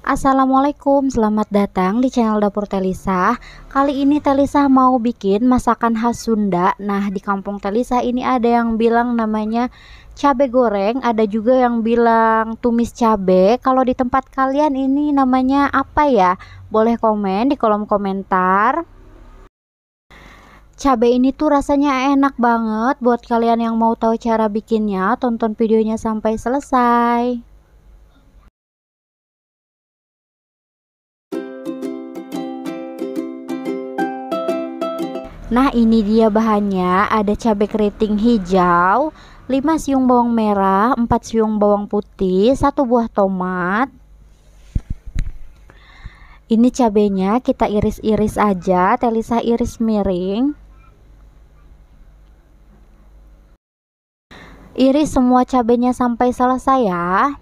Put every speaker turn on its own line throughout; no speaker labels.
Assalamualaikum, selamat datang di channel Dapur Telisa Kali ini Telisa mau bikin masakan khas Sunda Nah di kampung Telisa ini ada yang bilang namanya cabai goreng Ada juga yang bilang tumis cabai Kalau di tempat kalian ini namanya apa ya? Boleh komen di kolom komentar Cabai ini tuh rasanya enak banget Buat kalian yang mau tahu cara bikinnya Tonton videonya sampai selesai Nah ini dia bahannya ada cabai keriting hijau 5 siung bawang merah 4 siung bawang putih 1 buah tomat Ini cabenya kita iris-iris aja Telisa iris miring
Iris semua cabenya sampai selesai ya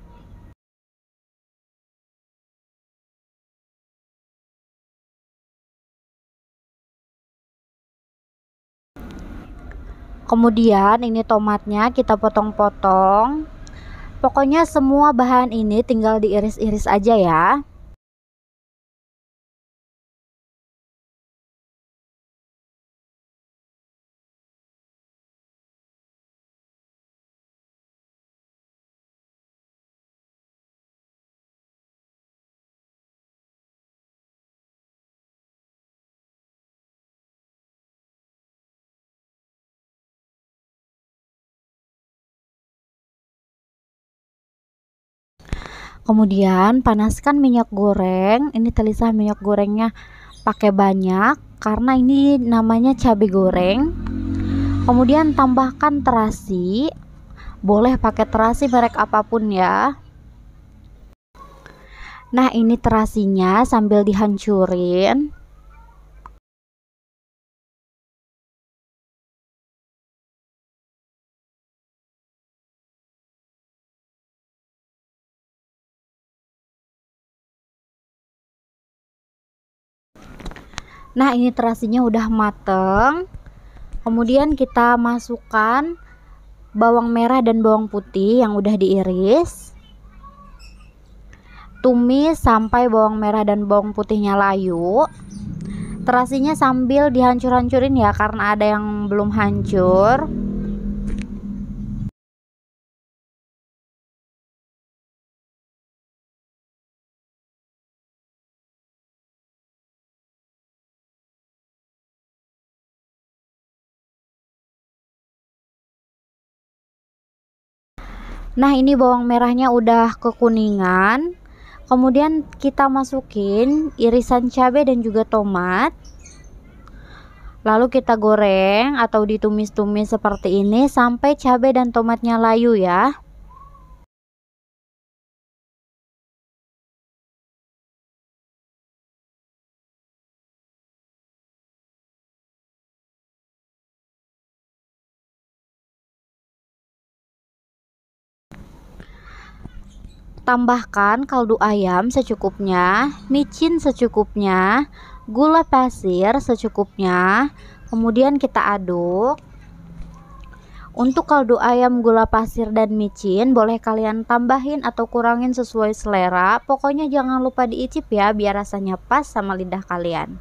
kemudian ini tomatnya kita potong-potong pokoknya semua bahan ini tinggal diiris-iris aja ya Kemudian
panaskan minyak goreng. Ini telisah minyak gorengnya pakai banyak karena ini namanya cabai goreng. Kemudian tambahkan terasi. Boleh pakai terasi merek apapun ya.
Nah, ini terasinya sambil dihancurin. Nah, ini terasinya
udah mateng. Kemudian kita masukkan bawang merah dan bawang putih yang udah diiris. Tumis sampai bawang merah dan bawang putihnya layu. Terasinya sambil
dihancur-hancurin ya karena ada yang belum hancur. Nah, ini bawang merahnya udah kekuningan.
Kemudian kita masukin irisan cabai dan juga tomat. Lalu kita goreng atau ditumis-tumis seperti ini sampai cabai dan
tomatnya layu ya. Tambahkan kaldu ayam
secukupnya, micin secukupnya, gula pasir secukupnya, kemudian kita aduk. Untuk kaldu ayam, gula pasir, dan micin, boleh kalian tambahin atau kurangin sesuai selera. Pokoknya,
jangan lupa diicip ya, biar rasanya pas sama lidah kalian.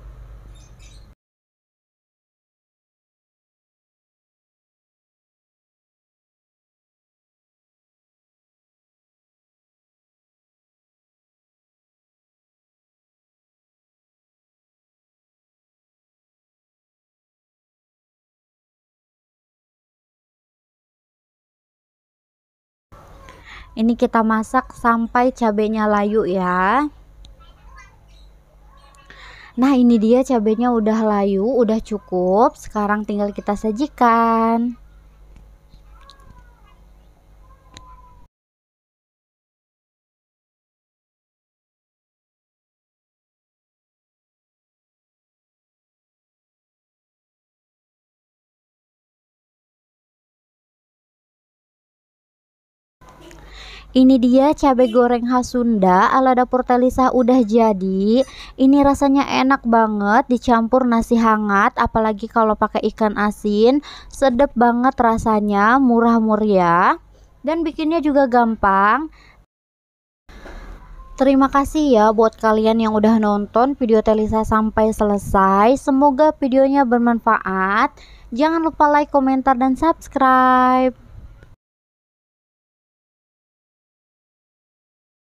Ini kita masak sampai cabenya layu ya.
Nah, ini dia cabenya udah layu, udah
cukup. Sekarang tinggal kita sajikan. Ini dia cabai goreng khas Sunda ala dapur
Telisa udah jadi. Ini rasanya enak banget dicampur nasi hangat apalagi kalau pakai ikan asin. Sedap banget rasanya, murah meriah dan bikinnya juga gampang. Terima kasih ya buat kalian yang udah nonton video Telisa sampai selesai. Semoga videonya
bermanfaat. Jangan lupa like, komentar, dan subscribe.